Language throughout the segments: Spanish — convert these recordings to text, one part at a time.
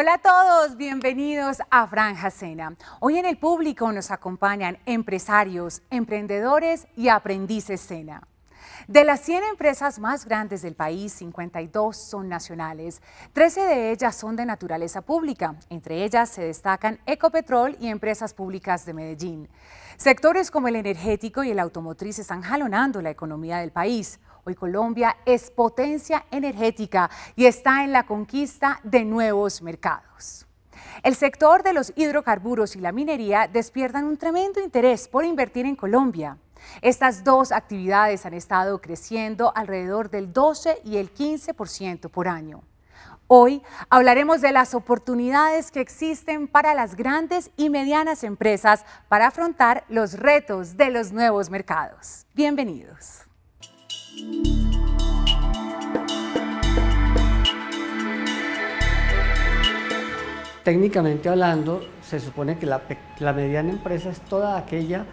Hola a todos, bienvenidos a Franja Cena. Hoy en el público nos acompañan empresarios, emprendedores y aprendices Cena. De las 100 empresas más grandes del país, 52 son nacionales. 13 de ellas son de naturaleza pública. Entre ellas se destacan Ecopetrol y empresas públicas de Medellín. Sectores como el energético y el automotriz están jalonando la economía del país. Colombia es potencia energética y está en la conquista de nuevos mercados. El sector de los hidrocarburos y la minería despiertan un tremendo interés por invertir en Colombia. Estas dos actividades han estado creciendo alrededor del 12 y el 15% por año. Hoy hablaremos de las oportunidades que existen para las grandes y medianas empresas para afrontar los retos de los nuevos mercados. Bienvenidos. Técnicamente hablando, se supone que la, mediana empresa es toda aquella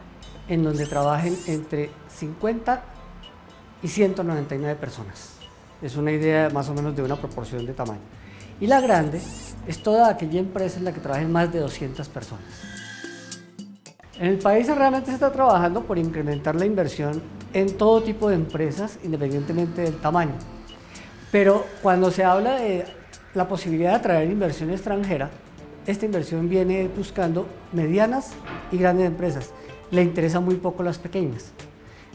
en donde trabajen entre 50 y 199 personas. Es una idea más o menos de una proporción de tamaño. Y la grande es toda aquella empresa en la que trabajen más de 200 personas. En el país realmente se está trabajando por incrementar la inversión en todo tipo de empresas, independientemente del tamaño. Pero cuando se habla de la posibilidad de atraer inversión extranjera, esta inversión viene buscando medianas y grandes empresas. Le interesan muy poco las pequeñas.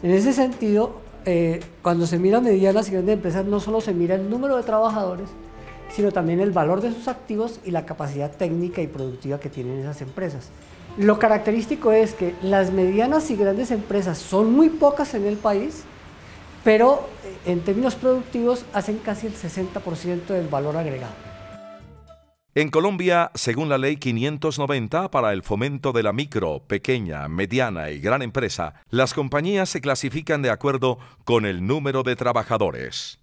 En ese sentido, eh, cuando se mira medianas y grandes empresas, no solo se mira el número de trabajadores, sino también el valor de sus activos y la capacidad técnica y productiva que tienen esas empresas. Lo característico es que las medianas y grandes empresas son muy pocas en el país, pero eh, en términos productivos hacen casi el 60% del valor agregado. En Colombia, según la ley 590 para el fomento de la micro, pequeña, mediana y gran empresa, las compañías se clasifican de acuerdo con el número de trabajadores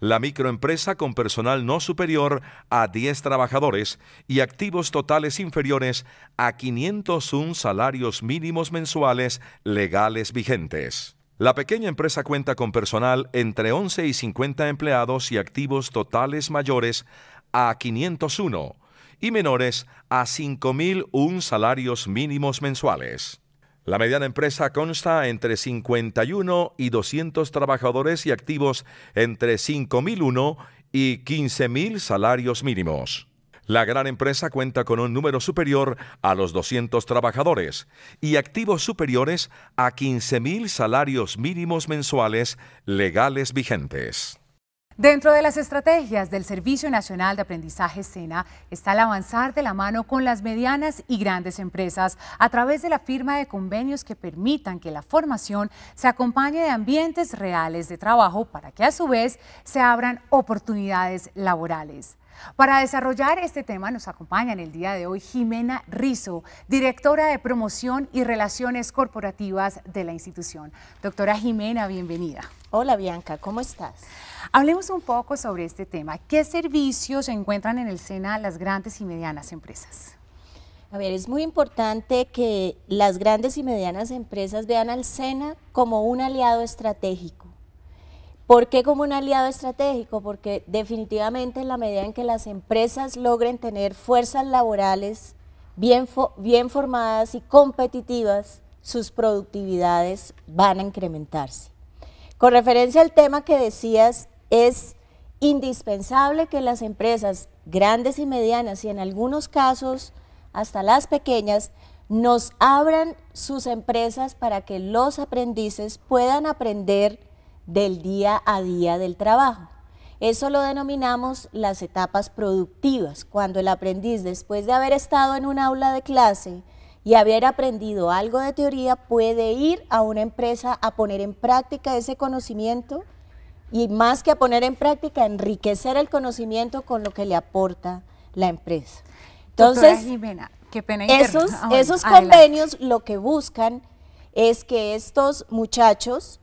la microempresa con personal no superior a 10 trabajadores y activos totales inferiores a 501 salarios mínimos mensuales legales vigentes. La pequeña empresa cuenta con personal entre 11 y 50 empleados y activos totales mayores a 501 y menores a 5.001 salarios mínimos mensuales. La mediana empresa consta entre 51 y 200 trabajadores y activos entre 5.001 y 15.000 salarios mínimos. La gran empresa cuenta con un número superior a los 200 trabajadores y activos superiores a 15.000 salarios mínimos mensuales legales vigentes. Dentro de las estrategias del Servicio Nacional de Aprendizaje SENA está el avanzar de la mano con las medianas y grandes empresas a través de la firma de convenios que permitan que la formación se acompañe de ambientes reales de trabajo para que a su vez se abran oportunidades laborales. Para desarrollar este tema nos acompaña en el día de hoy Jimena Rizo, directora de promoción y relaciones corporativas de la institución. Doctora Jimena, bienvenida. Hola Bianca, ¿cómo estás? Hablemos un poco sobre este tema. ¿Qué servicios se encuentran en el SENA las grandes y medianas empresas? A ver, es muy importante que las grandes y medianas empresas vean al SENA como un aliado estratégico ¿Por qué como un aliado estratégico? Porque definitivamente en la medida en que las empresas logren tener fuerzas laborales bien, bien formadas y competitivas, sus productividades van a incrementarse. Con referencia al tema que decías, es indispensable que las empresas grandes y medianas y en algunos casos hasta las pequeñas nos abran sus empresas para que los aprendices puedan aprender del día a día del trabajo. Eso lo denominamos las etapas productivas, cuando el aprendiz después de haber estado en un aula de clase y haber aprendido algo de teoría puede ir a una empresa a poner en práctica ese conocimiento y más que a poner en práctica, enriquecer el conocimiento con lo que le aporta la empresa. Entonces, esos ah, convenios lo que buscan es que estos muchachos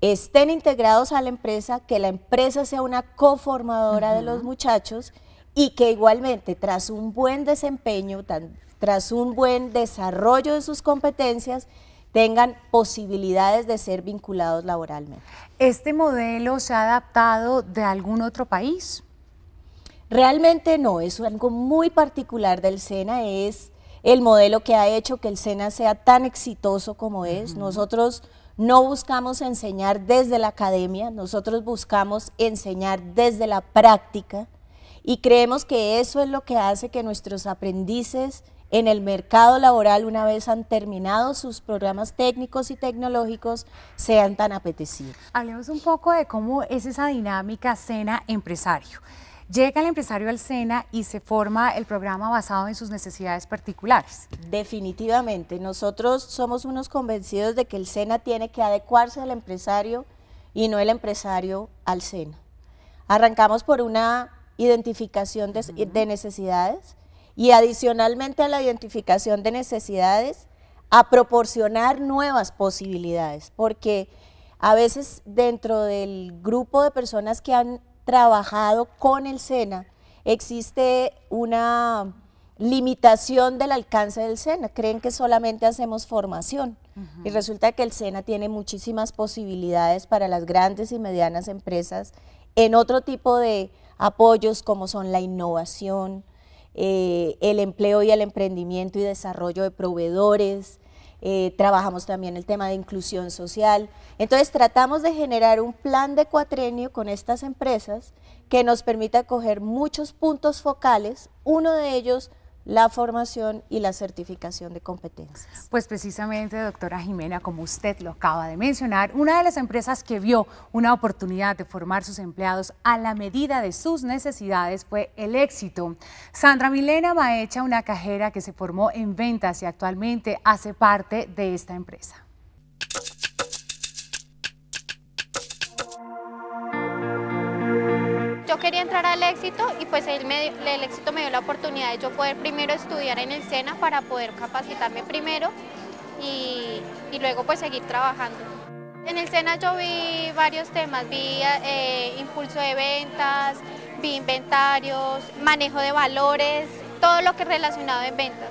estén integrados a la empresa, que la empresa sea una coformadora de los muchachos y que igualmente tras un buen desempeño, tras un buen desarrollo de sus competencias, tengan posibilidades de ser vinculados laboralmente. ¿Este modelo se ha adaptado de algún otro país? Realmente no, es algo muy particular del SENA, es el modelo que ha hecho que el SENA sea tan exitoso como es. Nosotros no buscamos enseñar desde la academia, nosotros buscamos enseñar desde la práctica y creemos que eso es lo que hace que nuestros aprendices en el mercado laboral, una vez han terminado sus programas técnicos y tecnológicos, sean tan apetecidos. Hablemos un poco de cómo es esa dinámica cena-empresario. Llega el empresario al SENA y se forma el programa basado en sus necesidades particulares. Definitivamente, nosotros somos unos convencidos de que el SENA tiene que adecuarse al empresario y no el empresario al SENA. Arrancamos por una identificación de, necesidades y adicionalmente a la identificación de necesidades, a proporcionar nuevas posibilidades, porque a veces dentro del grupo de personas que han trabajado con el SENA, existe una limitación del alcance del SENA. Creen que solamente hacemos formación y resulta que el SENA tiene muchísimas posibilidades para las grandes y medianas empresas en otro tipo de apoyos como son la innovación, eh, el empleo y el emprendimiento y desarrollo de proveedores, eh, trabajamos también el tema de inclusión social. Entonces tratamos de generar un plan de cuatrenio con estas empresas que nos permita coger muchos puntos focales, uno de ellos la formación y la certificación de competencias. Pues precisamente, doctora Jimena, como usted lo acaba de mencionar, una de las empresas que vio una oportunidad de formar sus empleados a la medida de sus necesidades fue el éxito. Sandra Milena Maecha, una cajera que se formó en ventas y actualmente hace parte de esta empresa. yo quería entrar al éxito y pues el éxito me dio la oportunidad de yo poder primero estudiar en el SENA para poder capacitarme primero y, luego pues seguir trabajando. En el SENA yo vi varios temas, vi eh, impulso de ventas, vi inventarios, manejo de valores, todo lo que relacionado en ventas.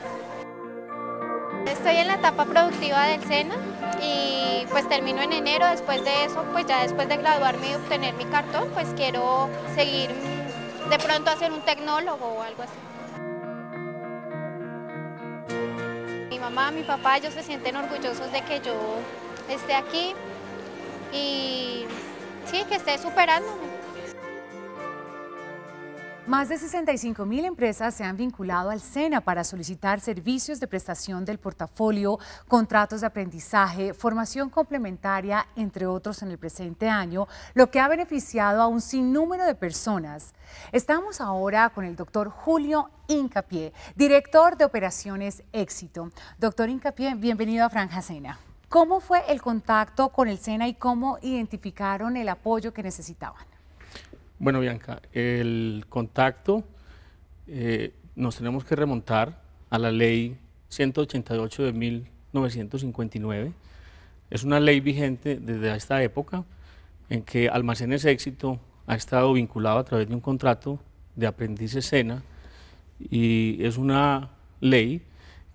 Estoy en la etapa productiva del SENA, y pues termino en enero, después de eso, pues ya después de graduarme y obtener mi cartón, pues quiero seguir de pronto hacer un tecnólogo o algo así. Mi mamá, mi papá, ellos se sienten orgullosos de que yo esté aquí y sí, que esté superando más de 65 mil empresas se han vinculado al SENA para solicitar servicios de prestación del portafolio, contratos de aprendizaje, formación complementaria, entre otros en el presente año, lo que ha beneficiado a un sinnúmero de personas. Estamos ahora con el doctor Julio Incapié, director de Operaciones Éxito. Doctor Incapié, bienvenido a Franja SENA. ¿Cómo fue el contacto con el SENA y cómo identificaron el apoyo que necesitaban? Bueno, Bianca, el contacto eh, nos tenemos que remontar a la ley 188 de 1959. Es una ley vigente desde esta época en que Almacenes Éxito ha estado vinculado a través de un contrato de aprendiz escena y es una ley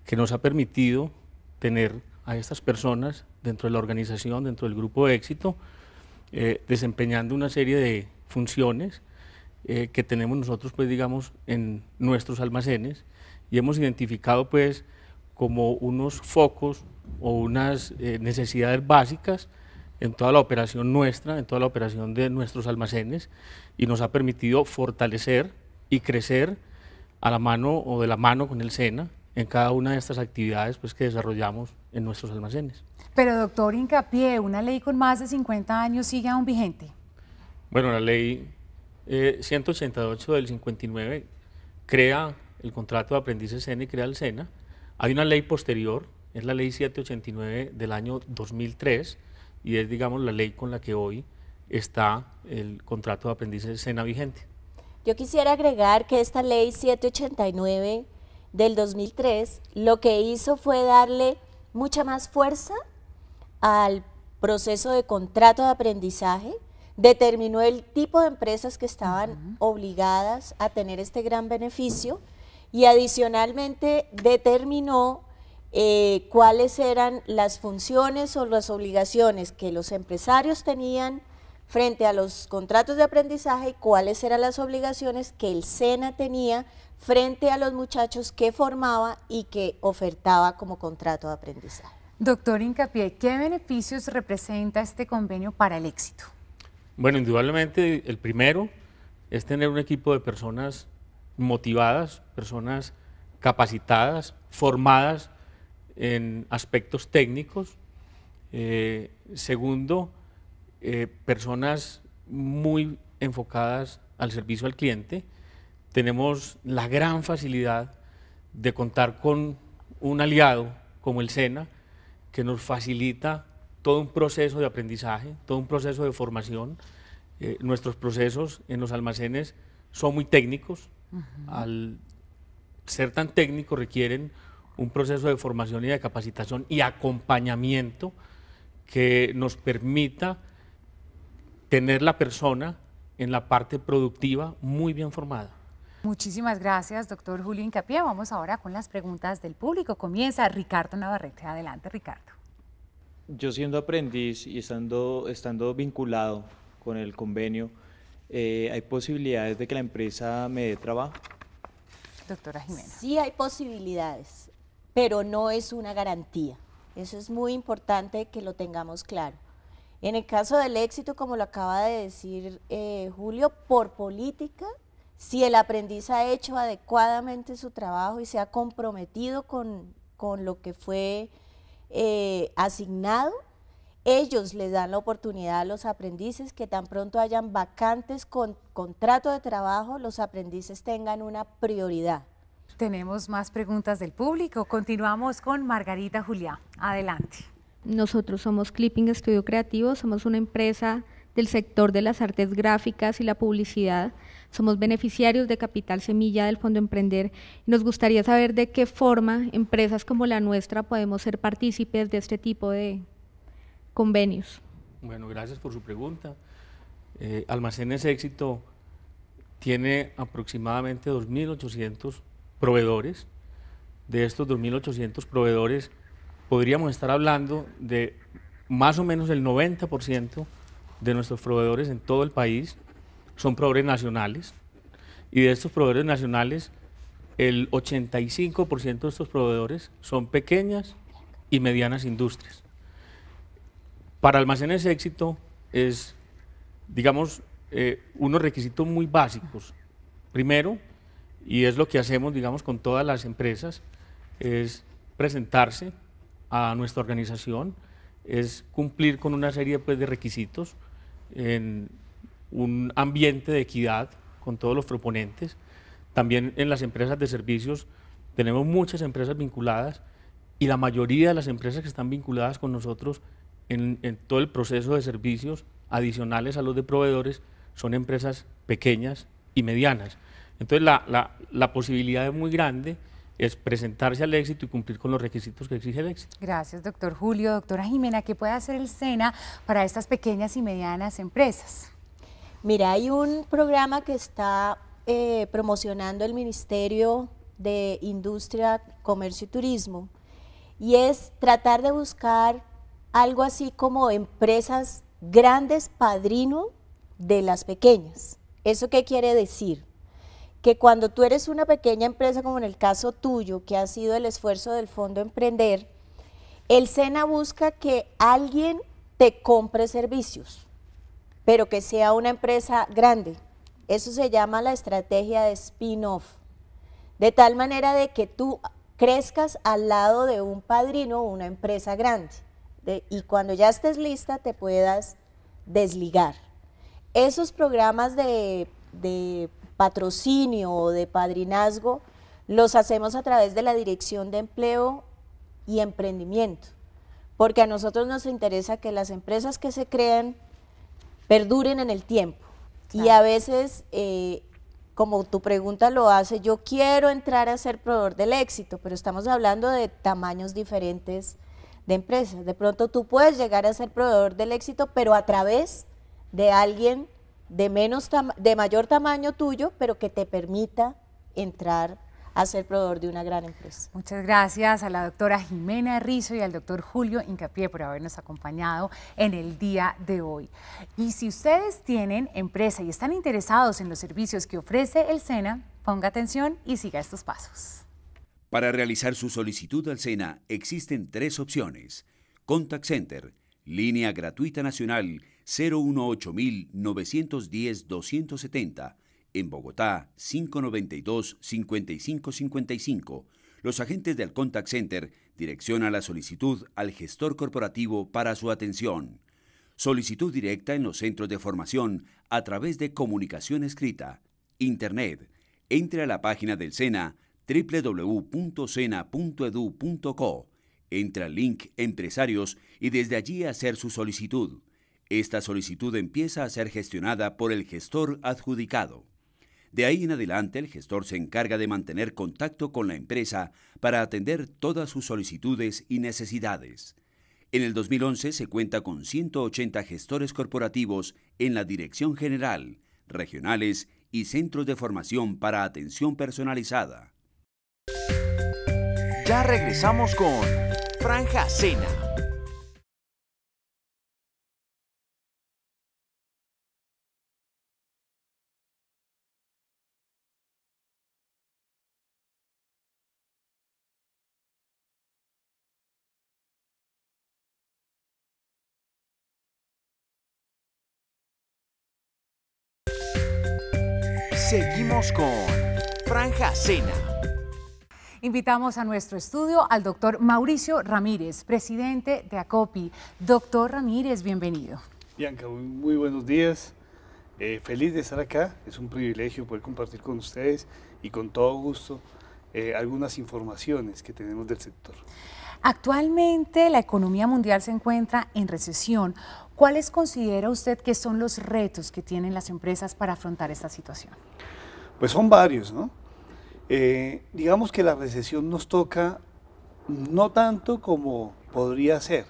que nos ha permitido tener a estas personas dentro de la organización, dentro del grupo de éxito, eh, desempeñando una serie de funciones eh, que tenemos nosotros, pues digamos, en nuestros almacenes y hemos identificado pues como unos focos o unas eh, necesidades básicas en toda la operación nuestra, en toda la operación de nuestros almacenes y nos ha permitido fortalecer y crecer a la mano o de la mano con el SENA en cada una de estas actividades pues, que desarrollamos en nuestros almacenes. Pero doctor, hincapié, una ley con más de 50 años sigue aún vigente. Bueno, la ley 188 eh, del 59 crea el contrato de aprendices SENA y crea el SENA. Hay una ley posterior, es la ley 789 del año 2003 y es, digamos, la ley con la que hoy está el contrato de aprendiz SENA vigente. Yo quisiera agregar que esta ley 789 del 2003 lo que hizo fue darle mucha más fuerza al proceso de contrato de aprendizaje determinó el tipo de empresas que estaban obligadas a tener este gran beneficio y adicionalmente determinó eh, cuáles eran las funciones o las obligaciones que los empresarios tenían frente a los contratos de aprendizaje y cuáles eran las obligaciones que el SENA tenía frente a los muchachos que formaba y que ofertaba como contrato de aprendizaje. Doctor Incapié, ¿qué beneficios representa este convenio para el éxito? Bueno, indudablemente el primero es tener un equipo de personas motivadas, personas capacitadas, formadas en aspectos técnicos. Eh, segundo, eh, personas muy enfocadas al servicio al cliente. Tenemos la gran facilidad de contar con un aliado como el SENA, que nos facilita todo un proceso de aprendizaje, todo un proceso de formación. Eh, nuestros procesos en los almacenes son muy técnicos. Al ser tan técnicos requieren un proceso de formación y de capacitación y acompañamiento que nos permita tener la persona en la parte productiva muy bien formada. Muchísimas gracias, doctor Julio Incapié. Vamos ahora con las preguntas del público. Comienza Ricardo Navarrete. Adelante, Ricardo. Yo siendo aprendiz y estando, estando vinculado con el convenio, eh, ¿hay posibilidades de que la empresa me dé trabajo? Doctora Jimena. Sí hay posibilidades, pero no es una garantía. Eso es muy importante que lo tengamos claro. En el caso del éxito, como lo acaba de decir eh, Julio, por política, si el aprendiz ha hecho adecuadamente su trabajo y se ha comprometido con, con lo que fue eh, asignado. Ellos les dan la oportunidad a los aprendices que tan pronto hayan vacantes con contrato de trabajo, los aprendices tengan una prioridad. Tenemos más preguntas del público. Continuamos con Margarita Juliá. Adelante. Nosotros somos Clipping Estudio Creativo, somos una empresa del sector de las artes gráficas y la publicidad. Somos beneficiarios de Capital Semilla del Fondo Emprender. Nos gustaría saber de qué forma empresas como la nuestra podemos ser partícipes de este tipo de convenios. Bueno, gracias por su pregunta. Eh, Almacenes Éxito tiene aproximadamente 2.800 proveedores. De estos 2.800 proveedores, podríamos estar hablando de más o menos el 90% de nuestros proveedores en todo el país son proveedores nacionales. Y de estos proveedores nacionales, el 85% de estos proveedores son pequeñas y medianas industrias. Para almacenes éxito es, digamos, eh, unos requisitos muy básicos. Primero, y es lo que hacemos, digamos, con todas las empresas, es presentarse a nuestra organización, es cumplir con una serie pues, de requisitos. En, un ambiente de equidad con todos los proponentes. También en las empresas de servicios tenemos muchas empresas vinculadas y la mayoría de las empresas que están vinculadas con nosotros en, todo el proceso de servicios adicionales a los de proveedores son empresas pequeñas y medianas. Entonces la, la posibilidad es muy grande es presentarse al éxito y cumplir con los requisitos que exige el éxito. Gracias, doctor Julio. Doctora Jimena, ¿qué puede hacer el SENA para estas pequeñas y medianas empresas? Mira, hay un programa que está eh, promocionando el Ministerio de Industria, Comercio y Turismo y es tratar de buscar algo así como empresas grandes padrino de las pequeñas. ¿Eso qué quiere decir? Que cuando tú eres una pequeña empresa, como en el caso tuyo, que ha sido el esfuerzo del Fondo Emprender, el SENA busca que alguien te compre servicios pero que sea una empresa grande. Eso se llama la estrategia de spin-off. De tal manera de que tú crezcas al lado de un padrino o una empresa grande. y cuando ya estés lista te puedas desligar. Esos programas de, de patrocinio o de padrinazgo los hacemos a través de la Dirección de Empleo y Emprendimiento, porque a nosotros nos interesa que las empresas que se crean perduren en el tiempo. Y a veces, eh, como tu pregunta lo hace, yo quiero entrar a ser proveedor del éxito, pero estamos hablando de tamaños diferentes de empresas. De pronto tú puedes llegar a ser proveedor del éxito, pero a través de alguien de, menos de mayor tamaño tuyo, pero que te permita entrar a ser proveedor de una gran empresa. Muchas gracias a la doctora Jimena Rizo y al doctor Julio Incapié por habernos acompañado en el día de hoy. Y si ustedes tienen empresa y están interesados en los servicios que ofrece el SENA, ponga atención y siga estos pasos. Para realizar su solicitud al SENA existen tres opciones. Contact Center, línea gratuita nacional 018 910 270 en Bogotá, 592-5555. Los agentes del Contact Center direccionan la solicitud al gestor corporativo para su atención. Solicitud directa en los centros de formación a través de comunicación escrita. Internet. Entre a la página del SENA www.sena.edu.co. Entra al link Empresarios y desde allí hacer su solicitud. Esta solicitud empieza a ser gestionada por el gestor adjudicado. De ahí en adelante, el gestor se encarga de mantener contacto con la empresa para atender todas sus solicitudes y necesidades. En el 2011 se cuenta con 180 gestores corporativos en la Dirección General, regionales y centros de formación para atención personalizada. Ya regresamos con Franja Cena. Seguimos con Franja Cena. Invitamos a nuestro estudio al doctor Mauricio Ramírez, presidente de ACOPI. Doctor Ramírez, bienvenido. Bianca, muy, buenos días. Eh, feliz de estar acá. Es un privilegio poder compartir con ustedes y con todo gusto eh, algunas informaciones que tenemos del sector. Actualmente la economía mundial se encuentra en recesión. ¿Cuáles considera usted que son los retos que tienen las empresas para afrontar esta situación? Pues son varios, ¿no? Eh, digamos que la recesión nos toca no tanto como podría ser,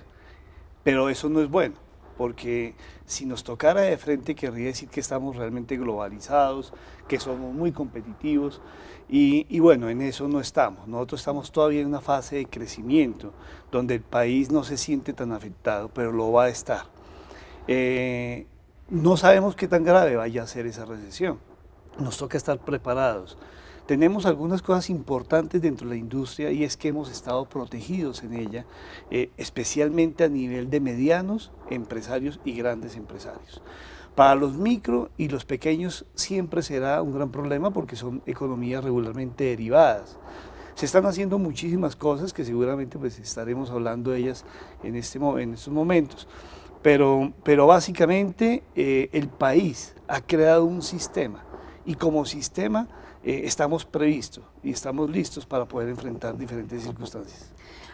pero eso no es bueno, porque si nos tocara de frente querría decir que estamos realmente globalizados, que somos muy competitivos y, bueno, en eso no estamos. Nosotros estamos todavía en una fase de crecimiento donde el país no se siente tan afectado, pero lo va a estar. Eh, no sabemos qué tan grave vaya a ser esa recesión. Nos toca estar preparados. Tenemos algunas cosas importantes dentro de la industria y es que hemos estado protegidos en ella, eh, especialmente a nivel de medianos empresarios y grandes empresarios. Para los micro y los pequeños siempre será un gran problema porque son economías regularmente derivadas. Se están haciendo muchísimas cosas que seguramente pues estaremos hablando de ellas en, este, en estos momentos. Pero, básicamente eh, el país ha creado un sistema y como sistema eh, estamos previstos y estamos listos para poder enfrentar diferentes circunstancias.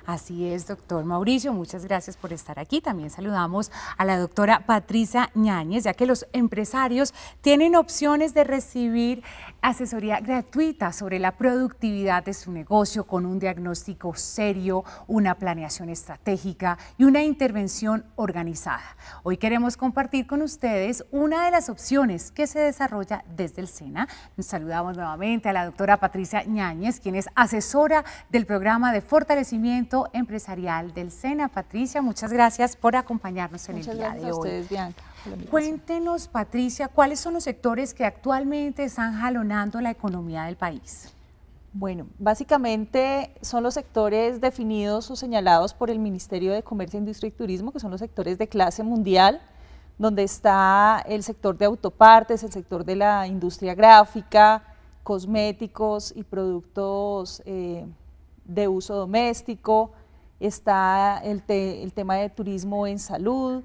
Así es, doctor Mauricio, muchas gracias por estar aquí. También saludamos a la doctora Patricia Ñáñez, ya que los empresarios tienen opciones de recibir asesoría gratuita sobre la productividad de su negocio con un diagnóstico serio, una planeación estratégica y una intervención organizada. Hoy queremos compartir con ustedes una de las opciones que se desarrolla desde el SENA. saludamos nuevamente a la doctora Patricia Ñáñez, quien es asesora del programa de fortalecimiento empresarial del SENA. Patricia, muchas gracias por acompañarnos en el día de hoy. A ustedes, Bianca. Cuéntenos, Patricia, ¿cuáles son los sectores que actualmente están jalonando la economía del país? Bueno, básicamente son los sectores definidos o señalados por el Ministerio de Comercio, Industria y Turismo, que son los sectores de clase mundial, donde está el sector de autopartes, el sector de la industria gráfica, cosméticos y productos eh, de uso doméstico, está el tema de turismo en salud,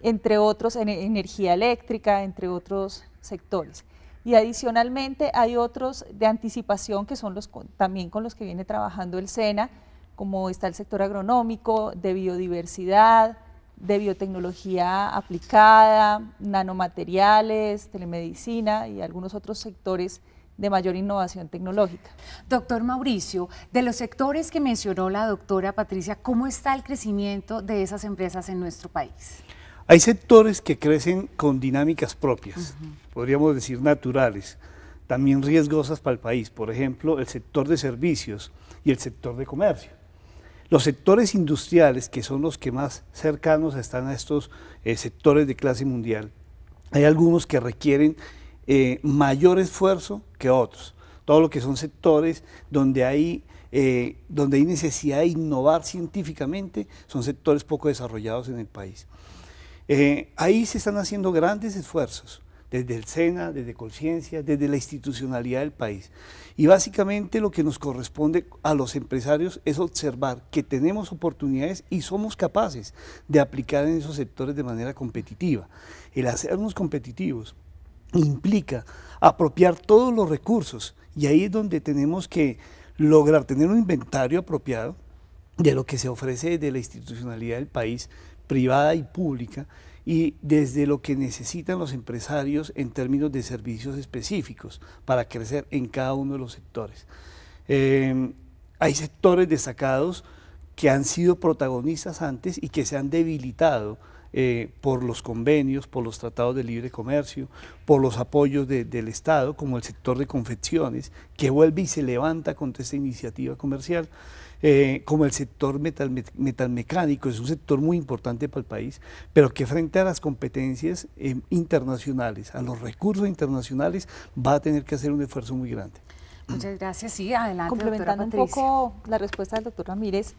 entre otros en energía eléctrica, entre otros sectores. Y adicionalmente hay otros de anticipación que son los también con los que viene trabajando el SENA, como está el sector agronómico, de biodiversidad, de biotecnología aplicada, nanomateriales, telemedicina y algunos otros sectores de mayor innovación tecnológica. Doctor Mauricio, de los sectores que mencionó la doctora Patricia, ¿cómo está el crecimiento de esas empresas en nuestro país? Hay sectores que crecen con dinámicas propias, podríamos decir naturales, también riesgosas para el país, por ejemplo, el sector de servicios y el sector de comercio. Los sectores industriales, que son los que más cercanos están a estos eh, sectores de clase mundial, hay algunos que requieren eh, mayor esfuerzo que otros. Todo lo que son sectores donde hay, eh, donde hay necesidad de innovar científicamente son sectores poco desarrollados en el país. Eh, ahí se están haciendo grandes esfuerzos desde el SENA, desde Conciencia, desde la institucionalidad del país. Y básicamente lo que nos corresponde a los empresarios es observar que tenemos oportunidades y somos capaces de aplicar en esos sectores de manera competitiva. El hacernos competitivos implica apropiar todos los recursos y ahí es donde tenemos que lograr tener un inventario apropiado de lo que se ofrece de la institucionalidad del país privada y pública y desde lo que necesitan los empresarios en términos de servicios específicos para crecer en cada uno de los sectores. Em, hay sectores destacados que han sido protagonistas antes y que se han debilitado eh, por los convenios, por los tratados de libre comercio, por los apoyos del Estado, como el sector de confecciones, que vuelve y se levanta contra esta iniciativa comercial. Eh, como el sector metal, metalmecánico, es un sector muy importante para el país, pero que frente a las competencias eh, internacionales, a los recursos internacionales, va a tener que hacer un esfuerzo muy grande. Muchas gracias, sí, adelante. Complementando un poco la respuesta del doctor Ramírez,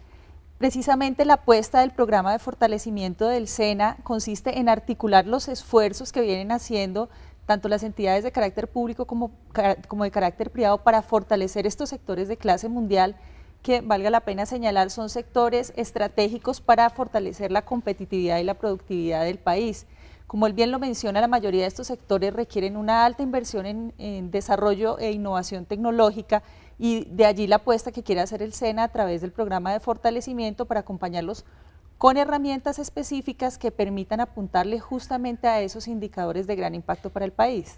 Precisamente la apuesta del programa de fortalecimiento del SENA consiste en articular los esfuerzos que vienen haciendo tanto las entidades de carácter público como, como de carácter privado para fortalecer estos sectores de clase mundial que valga la pena señalar son sectores estratégicos para fortalecer la competitividad y la productividad del país. Como él bien lo menciona, la mayoría de estos sectores requieren una alta inversión en, en desarrollo e innovación tecnológica y de allí la apuesta que quiere hacer el SENA a través del programa de fortalecimiento para acompañarlos con herramientas específicas que permitan apuntarle justamente a esos indicadores de gran impacto para el país.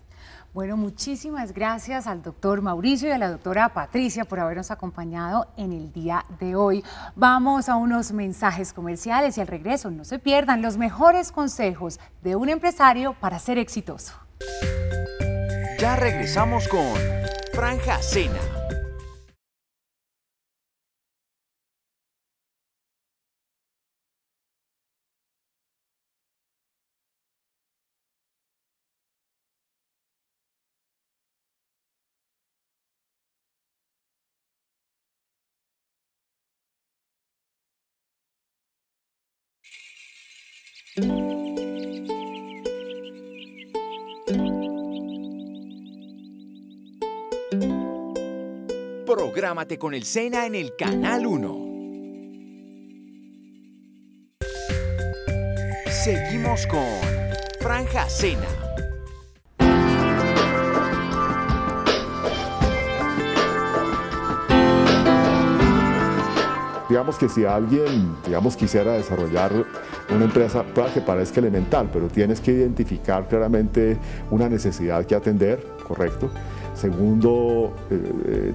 Bueno, muchísimas gracias al doctor Mauricio y a la doctora Patricia por habernos acompañado en el día de hoy. Vamos a unos mensajes comerciales y al regreso no se pierdan los mejores consejos de un empresario para ser exitoso. Ya regresamos con Franja Cena. Prográmate con el SENA en el Canal 1. Seguimos con Franja Cena. Digamos que si alguien, digamos, quisiera desarrollar una empresa que parezca elemental, pero tienes que identificar claramente una necesidad que atender, correcto. Segundo, eh, eh,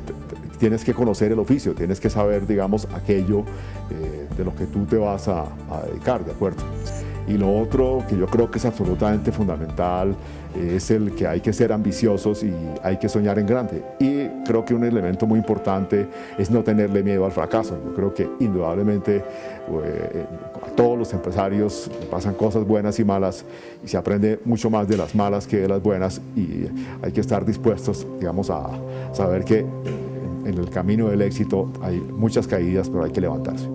tienes que conocer el oficio, tienes que saber, digamos, aquello eh, de lo que tú te vas a dedicar, ¿de acuerdo? Y lo otro que yo creo que es absolutamente fundamental eh, es el que hay que ser ambiciosos y hay que soñar en grande. Y creo que un elemento muy importante es no tenerle miedo al fracaso. Yo creo que indudablemente eh, a todos los empresarios pasan cosas buenas y malas y se aprende mucho más de las malas que de las buenas y hay que estar dispuestos, digamos, a saber que en el camino del éxito hay muchas caídas, pero hay que levantarse.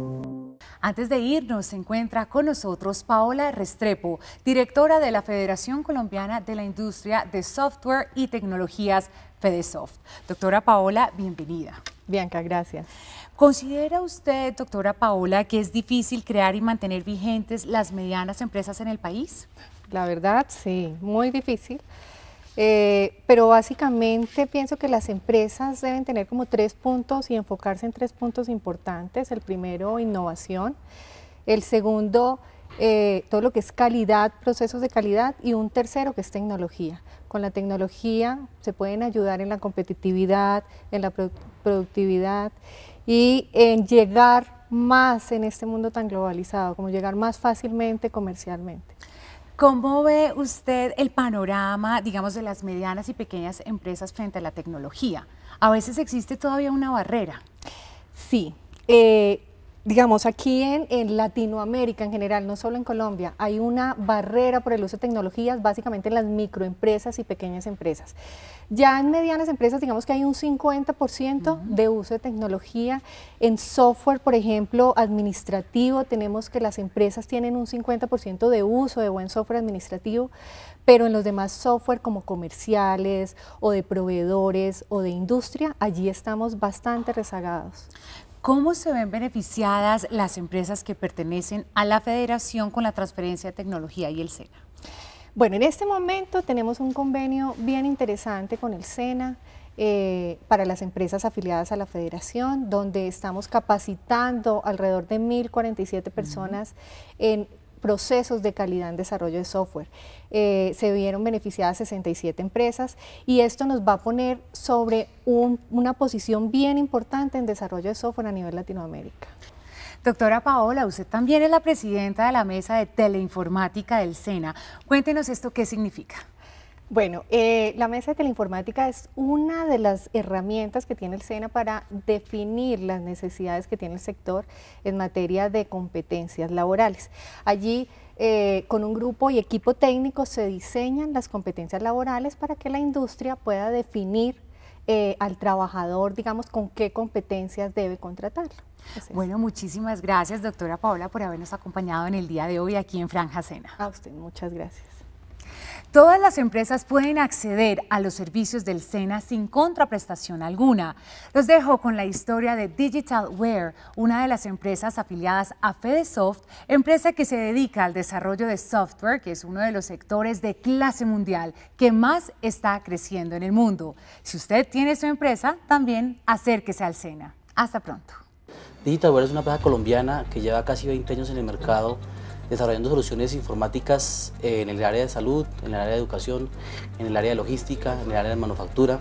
Antes de irnos, se encuentra con nosotros Paola Restrepo, directora de la Federación Colombiana de la Industria de Software y Tecnologías, FedeSoft. Doctora Paola, bienvenida. Bianca, gracias. ¿Considera usted, doctora Paola, que es difícil crear y mantener vigentes las medianas empresas en el país? La verdad, sí, muy difícil. Eh, pero básicamente pienso que las empresas deben tener como tres puntos y enfocarse en tres puntos importantes. El primero, innovación. El segundo, eh, todo lo que es calidad, procesos de calidad. Y un tercero, que es tecnología. Con la tecnología se pueden ayudar en la competitividad, en la productividad y en llegar más en este mundo tan globalizado, como llegar más fácilmente comercialmente. ¿Cómo ve usted el panorama, digamos, de las medianas y pequeñas empresas frente a la tecnología? A veces existe todavía una barrera. Sí. Eh, digamos, aquí en, Latinoamérica en general, no solo en Colombia, hay una barrera por el uso de tecnologías, básicamente en las microempresas y pequeñas empresas. Ya en medianas empresas, digamos que hay un 50% de uso de tecnología. En software, por ejemplo, administrativo, tenemos que las empresas tienen un 50% de uso de buen software administrativo, pero en los demás software como comerciales o de proveedores o de industria, allí estamos bastante rezagados. ¿Cómo se ven beneficiadas las empresas que pertenecen a la federación con la transferencia de tecnología y el SENA? Bueno, en este momento tenemos un convenio bien interesante con el SENA. Eh, para las empresas afiliadas a la federación, donde estamos capacitando alrededor de 1.047 personas en procesos de calidad en desarrollo de software. Eh, se vieron beneficiadas 67 empresas y esto nos va a poner sobre una posición bien importante en desarrollo de software a nivel Latinoamérica. Doctora Paola, usted también es la presidenta de la mesa de teleinformática del SENA. Cuéntenos esto qué significa. Bueno, eh, la mesa de teleinformática es una de las herramientas que tiene el SENA para definir las necesidades que tiene el sector en materia de competencias laborales. Allí, eh, con un grupo y equipo técnico, se diseñan las competencias laborales para que la industria pueda definir eh, al trabajador, digamos, con qué competencias debe contratarlo. bueno, muchísimas gracias, doctora Paola, por habernos acompañado en el día de hoy aquí en Franja Sena. A usted, muchas gracias. Todas las empresas pueden acceder a los servicios del SENA sin contraprestación alguna. Los dejo con la historia de DigitalWare, una de las empresas afiliadas a FedeSoft, empresa que se dedica al desarrollo de software, que es uno de los sectores de clase mundial que más está creciendo en el mundo. Si usted tiene su empresa, también acérquese al SENA. Hasta pronto. DigitalWare es una empresa colombiana que lleva casi 20 años en el mercado desarrollando soluciones informáticas eh, en el área de salud, en el área de educación, en el área de logística, en el área de manufactura.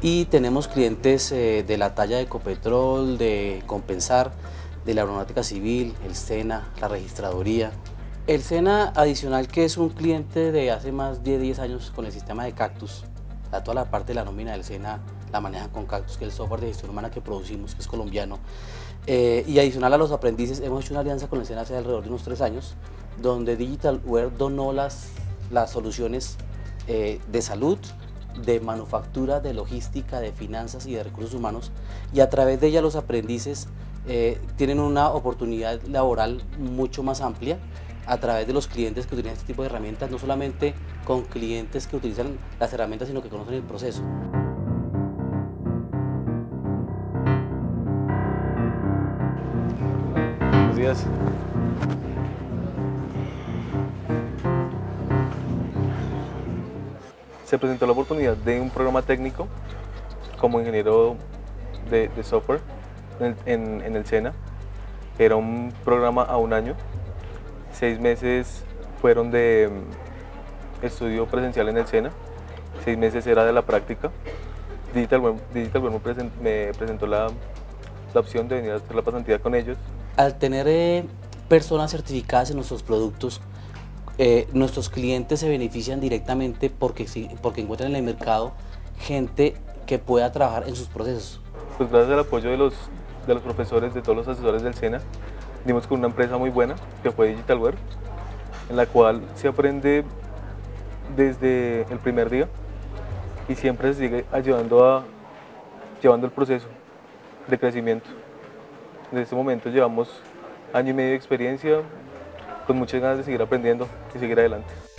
Y tenemos clientes eh, de la talla de Ecopetrol, de Compensar, de la Aeronáutica Civil, el SENA, la Registraduría. El SENA adicional que es un cliente de hace más de 10 años con el sistema de Cactus, toda la parte de la nómina del SENA la manejan con Cactus, que es el software de gestión humana que producimos, que es colombiano. Eh, y adicional a los aprendices, hemos hecho una alianza con la escena hace alrededor de unos tres años, donde DigitalWare donó las, soluciones eh, de salud, de manufactura, de logística, de finanzas y de recursos humanos, y a través de ella los aprendices eh, tienen una oportunidad laboral mucho más amplia a través de los clientes que utilizan este tipo de herramientas, no solamente con clientes que utilizan las herramientas, sino que conocen el proceso. Se presentó la oportunidad de un programa técnico como ingeniero de, software en, el SENA. Era un programa a un año. Seis meses fueron de mm, estudio presencial en el SENA, seis meses era de la práctica. Digital Web, me, presentó la, la opción de venir a hacer la pasantía con ellos al tener eh, personas certificadas en nuestros productos, eh, nuestros clientes se benefician directamente porque, porque encuentran en el mercado gente que pueda trabajar en sus procesos. Pues gracias al apoyo de los, profesores, de todos los asesores del SENA, dimos con una empresa muy buena que fue DigitalWare, en la cual se aprende desde el primer día y siempre se sigue ayudando a llevando el proceso de crecimiento en este momento llevamos año y medio de experiencia, con muchas ganas de seguir aprendiendo y seguir adelante.